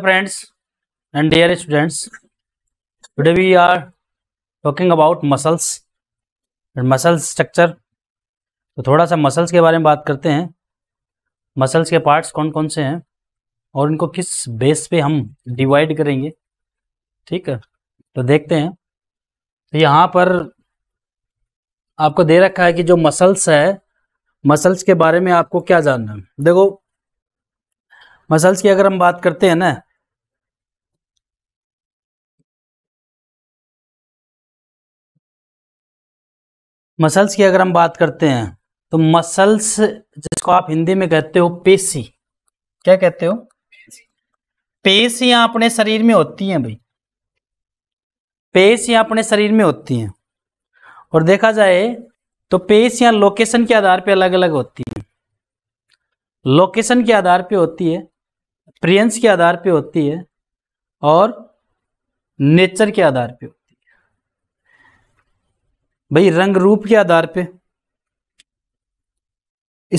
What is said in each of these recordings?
friends and dear students today we are talking about muscles and muscle structure तो थोड़ा सा muscles के बारे में बात करते हैं मसल्स के पार्ट्स कौन कौन से हैं और इनको किस बेस पे हम डिवाइड करेंगे ठीक है तो देखते हैं तो यहाँ पर आपको दे रखा है कि जो मसल्स है मसल्स के बारे में आपको क्या जानना है देखो मसल्स की अगर हम बात करते हैं ना मसल्स की अगर हम बात करते हैं तो मसल्स जिसको आप हिंदी में कहते हो पेशी क्या कहते हो पेशियां अपने शरीर में होती हैं भाई पेशियां अपने शरीर में होती हैं और देखा जाए तो पेशियां लोकेशन के आधार पर अलग अलग होती हैं लोकेशन के आधार पर होती है प्रियंस के आधार पे होती है और नेचर के आधार पे होती है भाई रंग रूप के आधार पे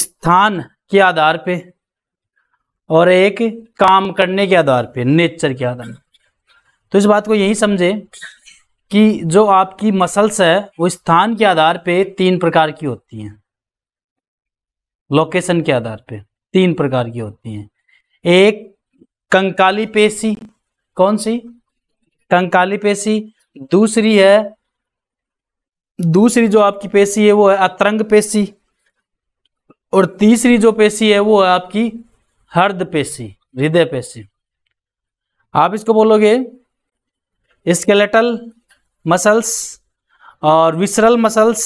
स्थान के आधार पे और एक काम करने के आधार पे नेचर के आधार पे तो इस बात को यही समझे कि जो आपकी मसल्स है वो स्थान के आधार पे तीन प्रकार की होती हैं लोकेशन के आधार पे तीन प्रकार की होती हैं एक कंकाली पेशी कौन सी कंकाली पेशी दूसरी है दूसरी जो आपकी पेशी है वो है अतरंग पेशी और तीसरी जो पेशी है वो है आपकी हर्द पेशी हृदय पेशी आप इसको बोलोगे स्केलेटल मसल्स और विसरल मसल्स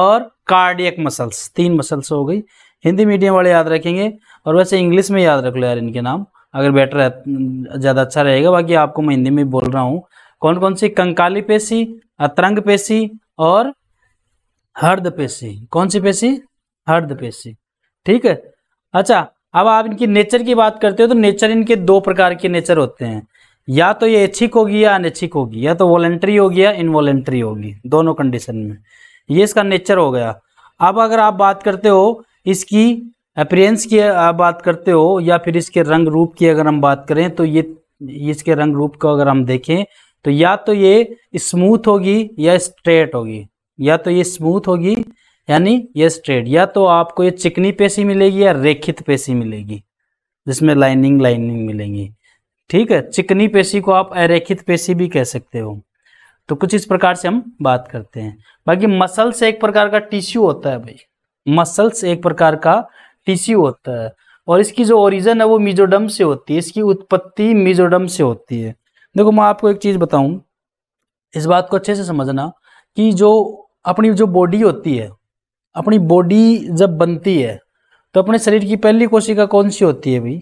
और कार्डियक मसल्स तीन मसल्स हो गई हिंदी मीडियम वाले याद रखेंगे और वैसे इंग्लिश में याद रख लो यार इनके नाम अगर बेटर ज़्यादा अच्छा रहेगा बाकी आपको मैं हिंदी में बोल रहा हूँ कौन कौन सी कंकाली पेशी अतरंग पेशी और हर्द पेशी कौन सी पेशी हर्द पेशी ठीक है अच्छा अब आप इनकी नेचर की बात करते हो तो नेचर इनके दो प्रकार के नेचर होते हैं या तो ये इच्छिक होगी या अनैच्छिक होगी या तो वॉलेंट्री होगी या इनवॉलेंट्री होगी दोनों कंडीशन में ये इसका नेचर हो गया अब अगर आप बात करते हो इसकी अप्रियंस की आप बात करते हो या फिर इसके रंग रूप की अगर हम बात करें तो ये इसके रंग रूप को अगर हम देखें तो या तो ये स्मूथ होगी या स्ट्रेट होगी या तो ये स्मूथ होगी यानी ये स्ट्रेट या तो आपको ये चिकनी पेशी मिलेगी या रेखित पेशी मिलेगी जिसमें लाइनिंग लाइनिंग मिलेंगी ठीक है चिकनी पेशी को आप अरेखित पेशी भी कह सकते हो तो कुछ इस प्रकार से हम बात करते हैं बाकी मसल्स एक प्रकार का टिश्यू होता है भाई मसल्स एक प्रकार का टिश्यू होता है और इसकी जो ओरिजन है वो मिजोडम से होती है इसकी उत्पत्ति मिजोडम से होती है देखो मैं आपको एक चीज़ बताऊं इस बात को अच्छे से समझना कि जो अपनी जो बॉडी होती है अपनी बॉडी जब बनती है तो अपने शरीर की पहली कोशिका कौन सी होती है भाई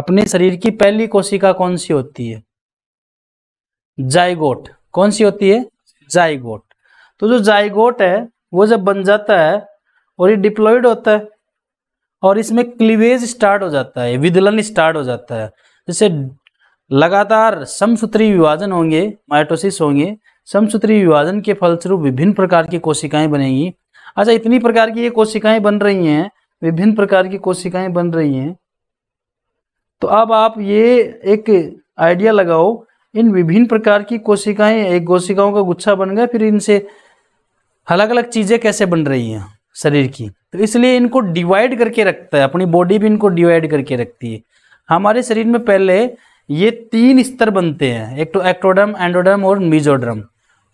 अपने शरीर की पहली कोशिका कौन सी होती है जायगोट कौन सी होती है जायगोट तो जो जायगोट है वो जब बन जाता है और ये डिप्लॉयड होता है और इसमें क्लीवेज स्टार्ट हो जाता है विदलन स्टार्ट हो जाता है जैसे लगातार समसूत्री विभाजन होंगे माइटोसिस होंगे समसूत्री विभाजन के फलस्वरूप विभिन्न प्रकार की कोशिकाएं बनेंगी अच्छा इतनी प्रकार की ये कोशिकाएं बन रही हैं विभिन्न प्रकार की कोशिकाएं बन रही हैं तो अब आप ये एक आइडिया लगाओ इन विभिन्न प्रकार की कोशिकाएं एक कोशिकाओं का गुच्छा बन गया फिर इनसे अलग अलग चीज़ें कैसे बन रही हैं शरीर की तो इसलिए इनको डिवाइड करके रखता है अपनी बॉडी भी इनको डिवाइड करके रखती है हमारे शरीर में पहले ये तीन स्तर बनते हैं एक तो एक्टोडर्म एंडोडर्म और मीजोड्रम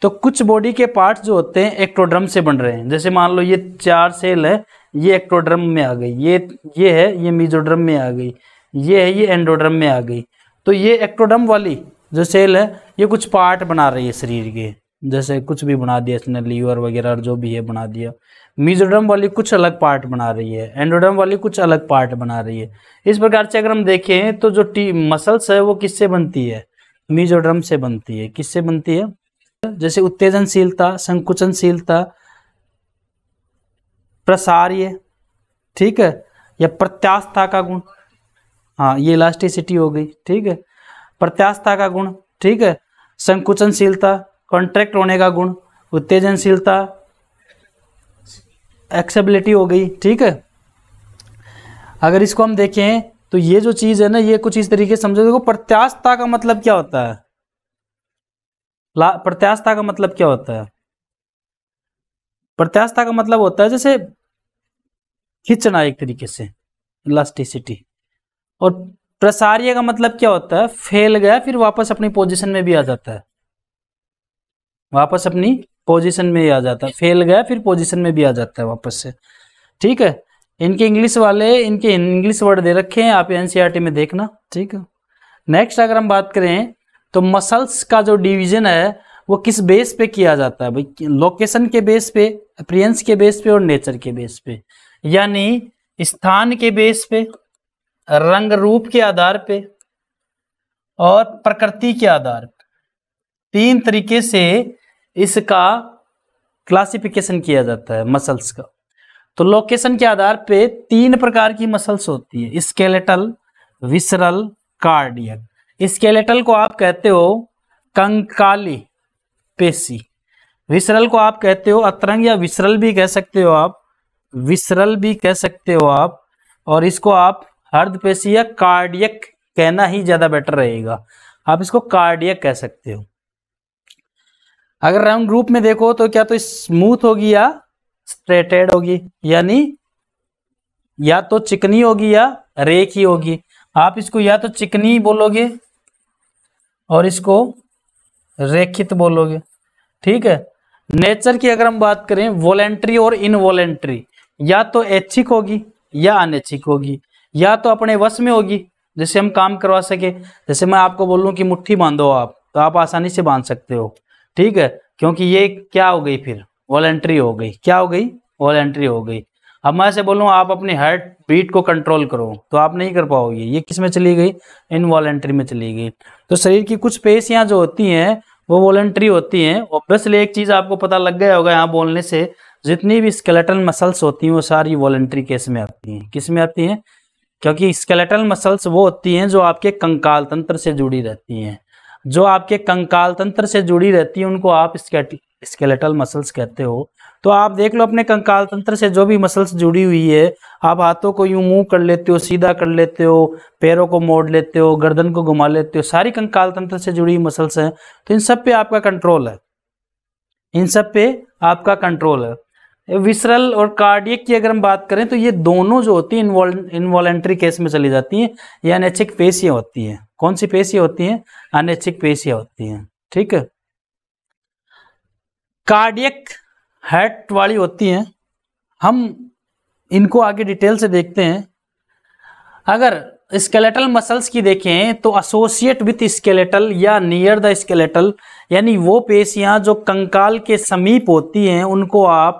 तो कुछ बॉडी के पार्ट्स जो होते हैं एक्ट्रोड्रम से बन रहे हैं जैसे मान लो ये चार सेल है ये एक्ट्रोड्रम में आ गई ये ये है ये मीजोड्रम में आ गई ये है ये एंड्रोड्रम में आ गई तो ये एक्ट्रोडम वाली जो सेल है ये कुछ पार्ट बना रही है शरीर के जैसे कुछ भी बना दिया इसने लीवर वगैरह जो भी है बना दिया मीजोड्रम वाली कुछ अलग पार्ट बना रही है एंड्रोडम वाली कुछ अलग पार्ट बना रही है इस प्रकार से अगर हम देखें तो जो टी मसल्स है वो किससे बनती है मीजोड्रम से बनती है किससे बनती है जैसे उत्तेजनशीलता संकुचनशीलता प्रसार ये ठीक है या प्रत्यास्था का गुण हाँ ये इलास्टिसिटी हो गई ठीक है प्रत्यास्था का गुण ठीक है संकुचनशीलता कॉन्ट्रैक्ट होने का गुण उत्तेजनशीलता एक्सेबिलिटी हो गई ठीक है अगर इसको हम देखें तो ये जो चीज़ है ना ये कुछ इस तरीके से समझो देखो प्रत्याशता का मतलब क्या होता है प्रत्याशता का मतलब क्या होता है प्रत्याशता का मतलब होता है जैसे खींचना एक तरीके से इलास्टिसिटी और प्रसार्य का मतलब क्या होता है फैल गया फिर वापस अपनी पोजीशन में भी आ जाता है वापस अपनी पोजीशन में ही आ जाता है फेल गया फिर पोजीशन में भी आ जाता है वापस से ठीक है इनके इंग्लिश वाले इनके इंग्लिश वर्ड दे रखे हैं आप एनसीईआरटी में देखना ठीक है नेक्स्ट अगर हम बात करें तो मसल्स का जो डिवीजन है वो किस बेस पे किया जाता है भाई लोकेशन के बेस पे अप्रियंस के बेस पे और नेचर के बेस पे यानी स्थान के बेस पे रंग रूप के आधार पे और प्रकृति के आधार पे तीन तरीके से इसका क्लासिफिकेशन किया जाता है मसल्स का तो लोकेशन के आधार पे तीन प्रकार की मसल्स होती है स्केलेटल विसरल कार्डियक स्केलेटल को आप कहते हो कंकाली पेशी विसरल को आप कहते हो अतरंग या विसरल भी कह सकते हो आप विसरल भी कह सकते हो आप और इसको आप हर्द पेशी या कार्डियक कहना ही ज़्यादा बेटर रहेगा आप इसको कार्डियक कह सकते हो अगर राउंड ग्रुप में देखो तो क्या तो स्मूथ होगी या स्ट्रेटेड होगी यानी या तो चिकनी होगी या रेखी होगी आप इसको या तो चिकनी बोलोगे और इसको रेखित बोलोगे ठीक है नेचर की अगर हम बात करें वॉलेंट्री और इनवॉलेंट्री या तो ऐच्छिक होगी या अनैच्छिक होगी या तो अपने वश में होगी जैसे हम काम करवा सके जैसे मैं आपको बोलूँ कि मुट्ठी बांधो आप तो आप आसानी से बांध सकते हो ठीक है क्योंकि ये क्या हो गई फिर वॉलेंट्री हो गई क्या हो गई वॉलेंट्री हो गई अब मैं ऐसे बोलूँ आप अपने हार्ट बीट को कंट्रोल करो तो आप नहीं कर पाओगे ये किस में चली गई इन वॉलेंट्री में चली गई तो शरीर की कुछ पेशियाँ जो होती हैं वो वॉलेंट्री होती हैं ऑब्वियसली एक चीज़ आपको पता लग गया होगा यहाँ बोलने से जितनी भी स्केलेटल मसल्स होती हैं वो सारी वॉलेंट्री केस में आती हैं किस में आती हैं क्योंकि स्केलेटल मसल्स वो होती हैं जो आपके कंकाल तंत्र से जुड़ी रहती हैं जो आपके कंकाल तंत्र से जुड़ी रहती है उनको आप स्केलेटल मसल्स कहते हो तो आप देख लो अपने कंकाल तंत्र से जो भी मसल्स जुड़ी हुई है आप हाथों को यूं मूव कर लेते हो सीधा कर लेते हो पैरों को मोड़ लेते हो गर्दन को घुमा लेते हो सारी कंकाल तंत्र से जुड़ी हुई मसल्स हैं तो इन सब पे आपका कंट्रोल है इन सब पे आपका कंट्रोल है विसरल और कार्डियक की अगर हम बात करें तो ये दोनों जो होती है इन्वॉलेंट्री केस में चली जाती हैं ये अनैच्छिक पेशियाँ होती हैं कौन सी पेशियाँ होती हैं अनैच्छिक पेशियाँ होती हैं ठीक है कार्डियक हेट वाली होती हैं हम इनको आगे डिटेल से देखते हैं अगर स्केलेटल मसल्स की देखें तो एसोसिएट विथ स्केलेटल या नियर द स्केलेटल यानी वो पेशियां जो कंकाल के समीप होती हैं उनको आप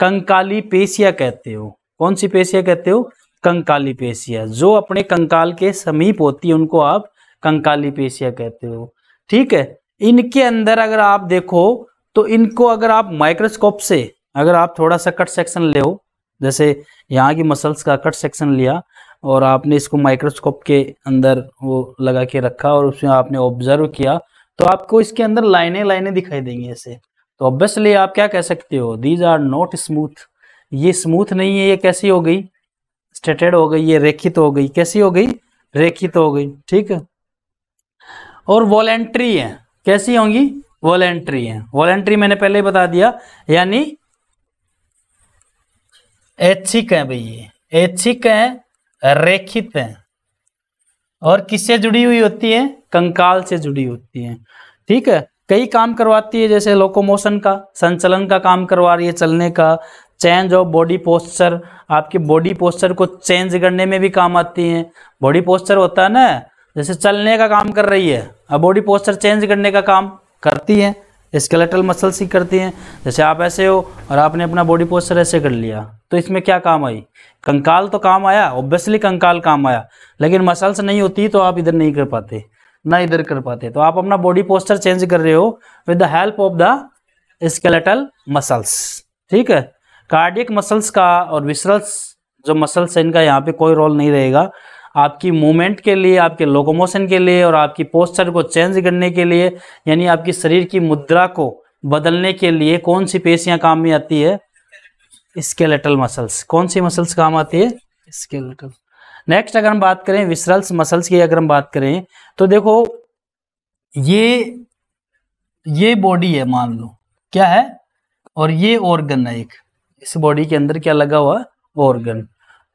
कंकाली पेशिया कहते हो कौन सी पेशिया कहते हो कंकाली पेशिया जो अपने कंकाल के समीप होती है उनको आप कंकाली पेशिया कहते हो ठीक है इनके अंदर अगर आप देखो तो इनको अगर आप माइक्रोस्कोप से अगर आप थोड़ा सा कट सेक्शन ले हो जैसे यहाँ की मसल्स का कट सेक्शन लिया और आपने इसको माइक्रोस्कोप के अंदर वो लगा के रखा और उसमें आपने ऑब्जर्व किया तो आपको इसके अंदर लाइनें लाइनें दिखाई देंगी ऐसे तो ऑब्वियसली आप क्या कह सकते हो दीज आर नॉट स्मूथ ये स्मूथ नहीं है ये कैसी हो गई स्टेटेड हो गई ये रेखित हो गई कैसी हो गई रेखित हो गई ठीक है और वॉलेंट्री है कैसी होंगी वॉलेंट्री है वॉलेंट्री मैंने पहले ही बता दिया यानी ऐच्छिक है भाई ये है रेखित है और किससे जुड़ी हुई होती है कंकाल से जुड़ी होती है ठीक है कई काम करवाती है जैसे लोकोमोशन का संचलन का काम करवा रही है चलने का चेंज ऑफ बॉडी पोस्चर आपके बॉडी पोस्चर को चेंज करने में भी काम आती है बॉडी पोस्चर होता है ना जैसे चलने का काम कर रही है अब बॉडी पोस्चर चेंज करने का काम करती है स्केलेटल मसल सी करती हैं जैसे आप ऐसे हो और आपने अपना बॉडी पोस्चर ऐसे कर लिया तो इसमें क्या काम आई कंकाल तो काम आया ऑब्वियसली कंकाल काम आया लेकिन मसल्स नहीं होती तो आप इधर नहीं कर पाते ना इधर कर पाते तो आप अपना बॉडी पोस्चर चेंज कर रहे हो with the help of the skeletal muscles ठीक है कार्डियक मसल्स का और विसरल्स जो मसल्स है इनका यहाँ पे कोई रोल नहीं रहेगा आपकी मूवमेंट के लिए आपके लोकोमोशन के लिए और आपकी पोस्चर को चेंज करने के लिए यानी आपकी शरीर की मुद्रा को बदलने के लिए कौन सी पेशियाँ काम में आती है स्केलेटल मसल्स कौन सी मसल्स काम आती है स्केलेटल नेक्स्ट अगर हम बात करें विसरल्स मसल्स की अगर हम बात करें तो देखो ये ये बॉडी है मान लो क्या है और ये ऑर्गन है एक इस बॉडी के अंदर क्या लगा हुआ ऑर्गन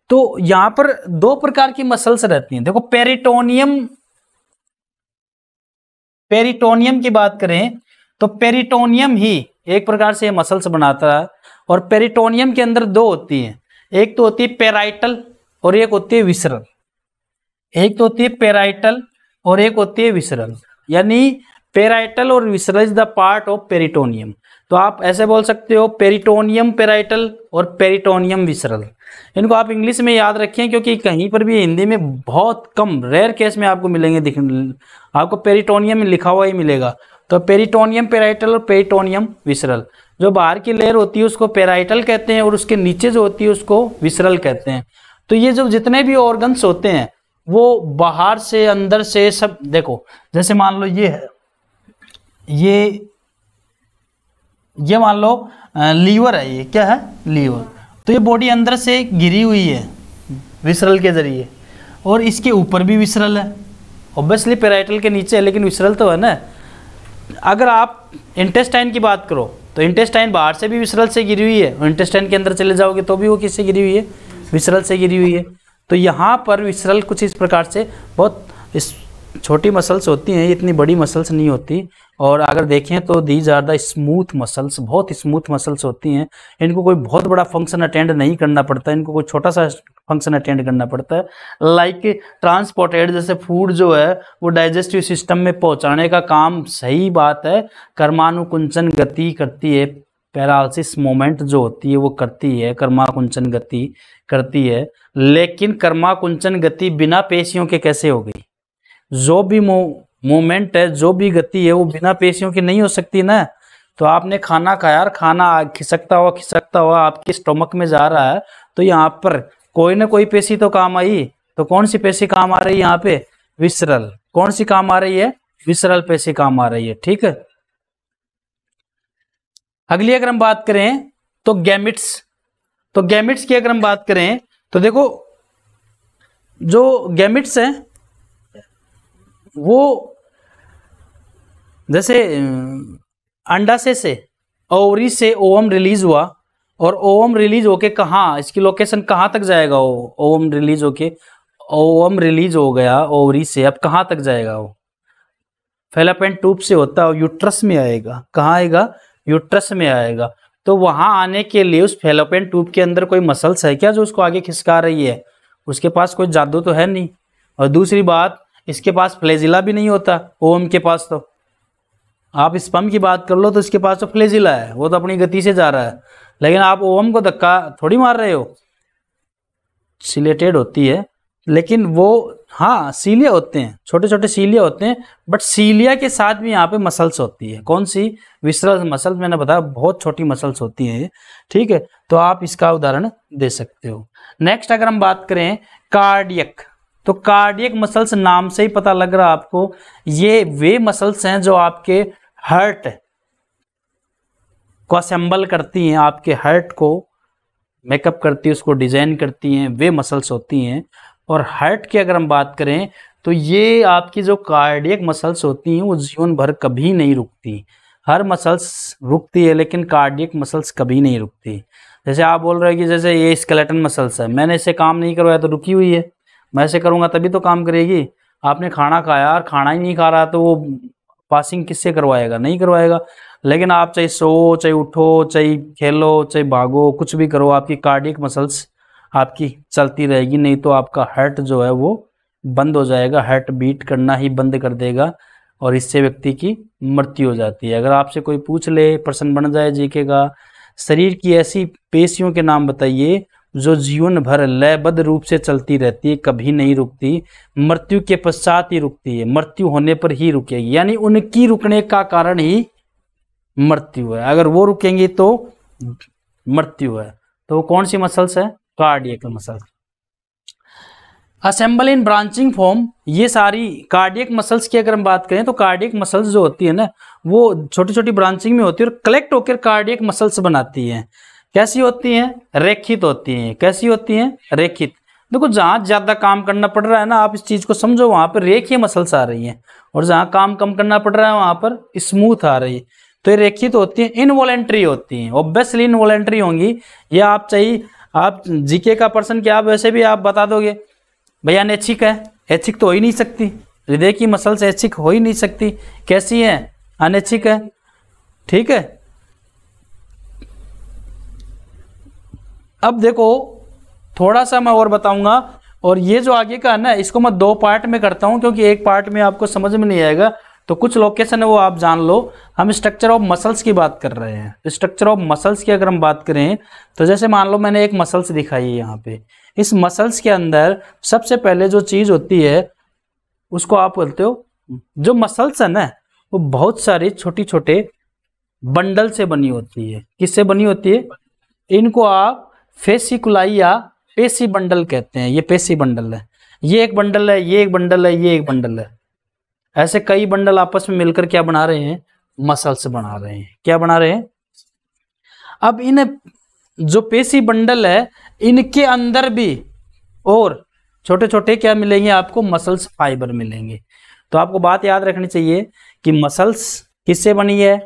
तो यहां पर दो प्रकार की मसल्स रहती हैं देखो पेरिटोनियम पेरिटोनियम की बात करें तो पेरिटोनियम ही एक प्रकार से मसल्स बनाता है और पेरिटोनियम के अंदर दो होती हैं एक तो होती है पेराइटल और एक होती है विसरल एक तो होती है पेराइटल और एक होती है विसरल यानी पेराइटल और visceral is the part of peritoneum तो आप ऐसे बोल सकते हो पेरिटोनियम पेराइटल और पेरिटोनियम विसरल इनको आप इंग्लिश में याद रखें क्योंकि कहीं पर भी हिंदी में बहुत कम रेयर केस में आपको मिलेंगे आपको पेरिटोनियम में लिखा हुआ ही मिलेगा तो पेरिटोनियम पेराइटल और पेरिटोनियम विसरल जो बाहर की लेयर होती है उसको पेराइटल कहते हैं और उसके नीचे जो होती है उसको विसरल कहते हैं तो ये जो जितने भी ऑर्गन्स होते हैं वो बाहर से अंदर से सब देखो जैसे मान लो ये है ये ये मान लो लीवर है ये क्या है लीवर तो ये बॉडी अंदर से गिरी हुई है विसरल के ज़रिए और इसके ऊपर भी विसरल है ऑब्वियसली पेराइटल के नीचे है लेकिन विसरल तो है ना अगर आप इंटेस्टाइन की बात करो तो इंटेस्टाइन बाहर से भी विसरल से गिरी हुई है और इंटेस्टाइन के अंदर चले जाओगे तो भी वो किससे गिरी हुई है विसरल से गिरी हुई है तो यहाँ पर विसरल कुछ इस प्रकार से बहुत इस छोटी मसल्स होती हैं इतनी बड़ी मसल्स नहीं होती और अगर देखें तो these are the smooth muscles बहुत स्मूथ मसल्स होती हैं इनको कोई बहुत बड़ा फंक्शन अटेंड नहीं करना पड़ता इनको कोई छोटा सा फंक्शन अटेंड करना पड़ता है लाइक ट्रांसपोर्टेड जैसे फूड जो है वो डाइजेस्टिव सिस्टम में पहुंचाने का काम सही बात है कर्मानुकुंचन गति करती है पैरालसिस मोमेंट जो होती है वो करती है कर्माकुंचन गति करती है लेकिन कर्माकुंचन गति बिना पेशियों के कैसे हो गई जो भी मूवमेंट है जो भी गति है वो बिना पेशियों की नहीं हो सकती ना तो आपने खाना खाया और खाना खिसकता हुआ खिसकता हुआ आपके स्टोमक में जा रहा है तो यहाँ पर कोई ना कोई पेशी तो काम आई तो कौन सी पेशी काम आ रही है यहाँ पे विसरल कौन सी काम आ रही है विसरल पेशी काम आ रही है ठीक है अगली अगर हम बात करें तो गैमिट्स तो गैमिट्स की अगर हम बात करें तो देखो जो गैमिट्स हैं वो जैसे अंडाशय से ओवरी से ओवम रिलीज हुआ और ओवम रिलीज होके कहाँ इसकी लोकेशन कहाँ तक जाएगा वो ओवम रिलीज होके ओवम रिलीज हो गया ओवरी से अब कहाँ तक जाएगा वो फेलापेंट ट्यूब से होता है यूट्रस में आएगा कहाँ आएगा यूट्रस में आएगा तो वहाँ आने के लिए उस फेलापेंट ट्यूब के अंदर कोई मसल्स है क्या जो उसको आगे खिसका रही है उसके पास कोई जादू तो है नहीं और दूसरी बात इसके पास फ्लेजिला भी नहीं होता ओम के पास तो आप स्पम की बात कर लो तो इसके पास तो फ्लेजिला है वो तो अपनी गति से जा रहा है लेकिन आप ओम को धक्का थोड़ी मार रहे हो सिलेटेड होती है लेकिन वो हाँ सीलिया होते हैं छोटे छोटे सीलिया होते हैं बट सीलिया के साथ भी यहाँ पे मसल्स होती है कौन सी विसरल मसल्स मैंने बताया बहुत छोटी मसल्स होती हैं ठीक है तो आप इसका उदाहरण दे सकते हो नेक्स्ट अगर हम बात करें कार्डियक तो कार्डियक मसल्स नाम से ही पता लग रहा आपको ये वे मसल्स हैं जो आपके हर्ट को असेंबल करती हैं आपके हर्ट को मेकअप करती है उसको डिजाइन करती हैं वे मसल्स होती हैं और हर्ट की अगर हम बात करें तो ये आपकी जो कार्डियक मसल्स होती हैं वो जीवन भर कभी नहीं रुकती हर मसल्स रुकती है लेकिन कार्डियक मसल्स कभी नहीं रुकती जैसे आप बोल रहे हो कि जैसे ये स्केलेटन मसल्स है मैंने इसे काम नहीं करवाया तो रुकी हुई है मैं ऐसे करूँगा तभी तो काम करेगी आपने खाना खाया और खाना ही नहीं खा रहा तो वो पासिंग किससे करवाएगा नहीं करवाएगा लेकिन आप चाहे सो चाहे उठो चाहे खेलो चाहे भागो कुछ भी करो आपकी कार्डिक मसल्स आपकी चलती रहेगी नहीं तो आपका हार्ट जो है वो बंद हो जाएगा हार्ट बीट करना ही बंद कर देगा और इससे व्यक्ति की मृत्यु हो जाती है अगर आपसे कोई पूछ ले प्रश्न बन जाए जीके का शरीर की ऐसी पेशियों के नाम बताइए जो जीवन भर लयबद्ध रूप से चलती रहती है कभी नहीं रुकती मृत्यु के पश्चात ही रुकती है मृत्यु होने पर ही रुकेगी यानी उनकी रुकने का कारण ही मृत्यु है अगर वो रुकेंगे तो मृत्यु है तो कौन सी मसल्स है cardiac muscles assemble in branching form ये सारी कार्डियक मसल्स की अगर हम बात करें तो कार्डियक मसल्स जो होती है ना वो छोटी छोटी ब्रांचिंग में होती है और कलेक्ट होकर कार्डियक मसल्स बनाती है कैसी होती हैं रेखित होती हैं कैसी होती हैं रेखित देखो जहाँ ज़्यादा काम करना पड़ रहा है ना आप इस चीज़ को समझो वहाँ पर रेखीय मसल्स आ रही हैं और जहाँ काम कम करना पड़ रहा है वहाँ पर स्मूथ आ रही है तो ये रेखित होती हैं इनवॉलेंट्री होती हैं ऑब्वियसली इनवॉलेंट्री होंगी ये आप चाहिए आप जीके का पर्सन क्या आप वैसे भी आप बता दोगे भैया अनैच्छिक है ऐच्छिक तो हो ही नहीं सकती हृदय की मसल्स ऐच्छिक हो ही नहीं सकती कैसी है अनैच्छिक है ठीक है अब देखो थोड़ा सा मैं और बताऊंगा और ये जो आगे का है ना इसको मैं दो पार्ट में करता हूँ क्योंकि एक पार्ट में आपको समझ में नहीं आएगा तो कुछ लोकेशन है वो आप जान लो हम स्ट्रक्चर ऑफ मसल्स की बात कर रहे हैं स्ट्रक्चर ऑफ मसल्स की अगर हम बात करें तो जैसे मान लो मैंने एक मसल्स दिखाई है यहाँ पे इस मसल्स के अंदर सबसे पहले जो चीज़ होती है उसको आप बोलते हो जो मसल्स है ना वो बहुत सारे छोटी छोटे बंडल से बनी होती है किससे बनी होती है इनको आप फेसिकुलाई या पेशी बंडल कहते हैं ये पेशी बंडल है ये एक बंडल है ये एक बंडल है ये एक बंडल है ऐसे कई बंडल आपस में मिलकर क्या बना रहे हैं मसल्स बना रहे हैं क्या बना रहे हैं अब इन जो पेशी बंडल है इनके अंदर भी और छोटे छोटे क्या मिलेंगे आपको मसल्स फाइबर मिलेंगे तो आपको बात याद रखनी चाहिए कि मसल्स किससे बनी है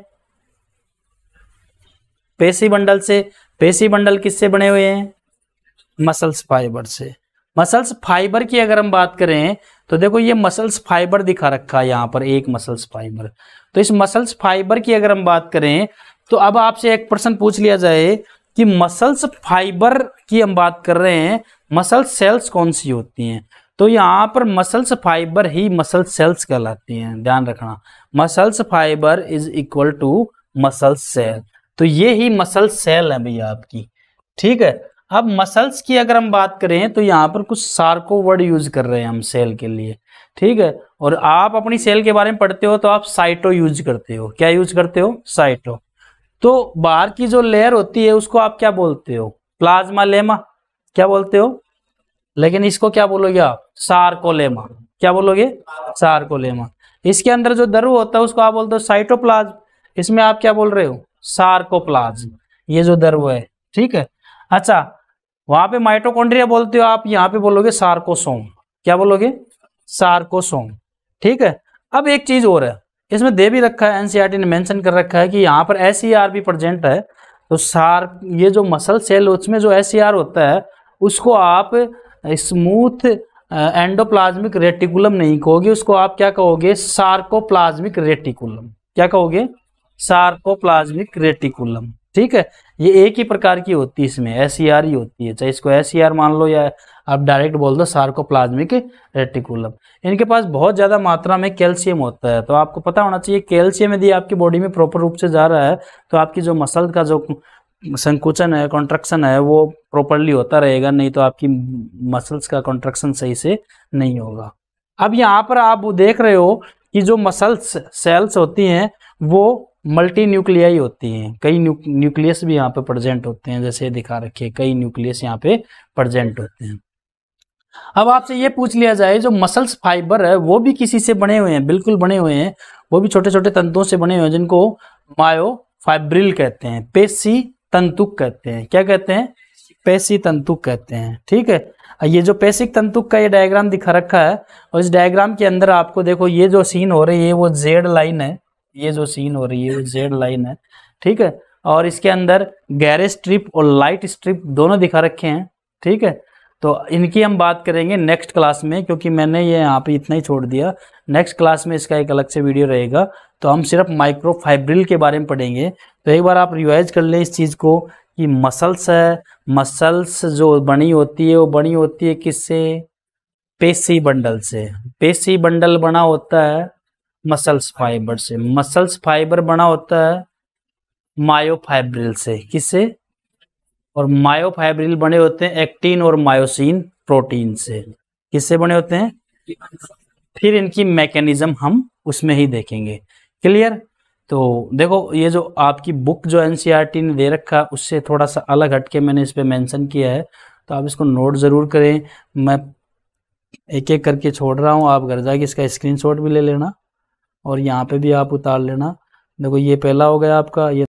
पेशी बंडल से पेशी बंडल किससे बने हुए हैं मसल्स फाइबर से मसल्स फाइबर की अगर हम बात करें तो देखो ये मसल्स फाइबर दिखा रखा है यहाँ पर एक मसल्स फाइबर तो इस मसल्स फाइबर की अगर हम बात करें तो अब आपसे एक प्रश्न पूछ लिया जाए कि मसल्स फाइबर की हम बात कर रहे हैं मसल सेल्स कौन सी होती हैं तो यहाँ पर मसल्स फाइबर ही मसल सेल्स कहलाती हैं ध्यान रखना muscles fibre is equal to muscle cell तो ये ही मसल सेल है भैया आपकी ठीक है अब मसल्स की अगर हम बात करें तो यहाँ पर कुछ सार्को वर्ड यूज कर रहे हैं हम सेल के लिए ठीक है और आप अपनी सेल के बारे में पढ़ते हो तो आप साइटो यूज करते हो क्या यूज करते हो साइटो तो बाहर की जो लेयर होती है उसको आप क्या बोलते हो प्लाज्मा लेमा क्या बोलते हो लेकिन इसको क्या बोलोगे आप सार्कोलेमा क्या बोलोगे सार्कोलेमा इसके अंदर जो दरु होता है उसको आप बोलते हो साइटोप्लाज्म इसमें आप क्या बोल रहे हो सार्कोप्लाज्म ये जो दर्व है ठीक है अच्छा वहां पे माइटोकॉन्ड्रिया बोलते हो आप यहाँ पे बोलोगे सार्कोसोम क्या बोलोगे सार्कोसोम ठीक है अब एक चीज और है इसमें दे भी रखा है एनसीईआरटी e ने मेंशन कर रखा है कि यहाँ पर एस e भी प्रजेंट है तो सार ये जो मसल सेल उसमें जो एस e होता है उसको आप स्मूथ एंडोप्लाज्मिक रेटिकुलम नहीं कहोगे उसको आप क्या कहोगे सार्कोप्लाज्मिक रेटिकुलम क्या कहोगे सार्कोप्लाज्मिक रेटिकुलम ठीक है ये एक ही प्रकार की होती है इसमें एस e ही होती है चाहे इसको एस e मान लो या आप डायरेक्ट बोल दो सार्कोप्लाज्मिक रेटिकुलम इनके पास बहुत ज़्यादा मात्रा में कैल्शियम होता है तो आपको पता होना चाहिए कैल्शियम यदि आपकी बॉडी में प्रॉपर रूप से जा रहा है तो आपकी जो मसल का जो संकुचन है कॉन्ट्रक्शन है वो प्रॉपरली होता रहेगा नहीं तो आपकी मसल्स का कॉन्ट्रक्शन सही से नहीं होगा अब यहाँ पर आप देख रहे हो कि जो मसल्स सेल्स होती हैं वो मल्टी न्यूक्लियाई होती हैं कई न्यूक्लियस भी यहाँ पे प्रेजेंट होते हैं जैसे दिखा रखे कई न्यूक्लियस यहाँ पे प्रेजेंट होते हैं अब आपसे ये पूछ लिया जाए जो मसल्स फाइबर है वो भी किसी से बने हुए हैं बिल्कुल बने हुए हैं वो भी छोटे छोटे तंतुओं से बने हुए हैं जिनको मायो फाइब्रिल कहते हैं पेशी तंतुक कहते हैं क्या कहते हैं पेशी तंतुक कहते हैं ठीक है ये जो पेशिक तंतुक का ये डायग्राम दिखा रखा है और इस डायग्राम के अंदर आपको देखो ये जो सीन हो रही है वो जेड लाइन है ये जो सीन हो रही है वो जेड लाइन है ठीक है और इसके अंदर गैरेज स्ट्रिप और लाइट स्ट्रिप दोनों दिखा रखे हैं ठीक है तो इनकी हम बात करेंगे नेक्स्ट क्लास में क्योंकि मैंने ये यहाँ पे इतना ही छोड़ दिया नेक्स्ट क्लास में इसका एक अलग से वीडियो रहेगा तो हम सिर्फ माइक्रो फाइब्रिल के बारे में पढ़ेंगे तो एक बार आप रिवाइज कर लें इस चीज़ को कि मसल्स है मसल्स जो बनी होती है वो बनी होती है किससे पेशी बंडल से पेशी बंडल बना होता है मसल्स फाइबर से मसल्स फाइबर बना होता है मायोफाइब्रिल से किससे और मायोफाइब्रिल बने होते हैं एक्टिन और मायोसिन प्रोटीन से किससे बने होते हैं फिर इनकी मैकेनिज्म हम उसमें ही देखेंगे क्लियर तो देखो ये जो आपकी बुक जो एनसीईआरटी e ने दे रखा उससे थोड़ा सा अलग हटके मैंने इस पर मैंसन किया है तो आप इसको नोट ज़रूर करें मैं एक एक करके छोड़ रहा हूँ आप घर जाके इसका स्क्रीनशॉट भी ले लेना और यहाँ पे भी आप उतार लेना देखो ये पहला हो गया आपका ये